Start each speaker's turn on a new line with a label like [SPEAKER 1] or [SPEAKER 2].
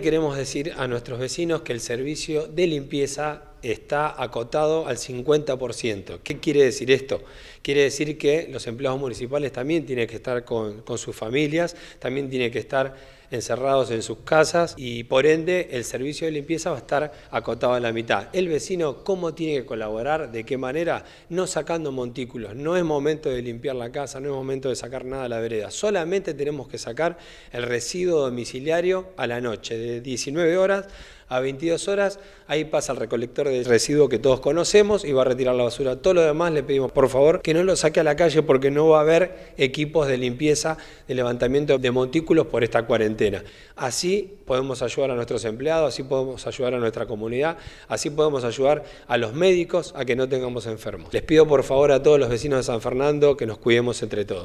[SPEAKER 1] queremos decir a nuestros vecinos que el servicio de limpieza está acotado al 50%. ¿Qué quiere decir esto? Quiere decir que los empleados municipales también tienen que estar con, sus familias, también tienen que estar encerrados en sus casas y por ende el servicio de limpieza va a estar acotado a la mitad. El vecino, ¿cómo tiene que colaborar? ¿De qué manera? No sacando montículos. No es momento de limpiar la casa, no es momento de sacar nada a la vereda. Solamente tenemos que sacar el residuo domiciliario a la noche, de 19 horas a 22 horas. Ahí pasa el recolector de residuo que todos conocemos y va a retirar la basura. Todo lo demás le pedimos por favor que no lo saque a la calle porque no va a haber equipos de limpieza, de levantamiento de montículos por esta cuarentena. Así podemos ayudar a nuestros empleados, así podemos ayudar a nuestra comunidad, así podemos ayudar a los médicos a que no tengamos enfermos. Les pido por favor a todos los vecinos de San Fernando que nos cuidemos entre todos.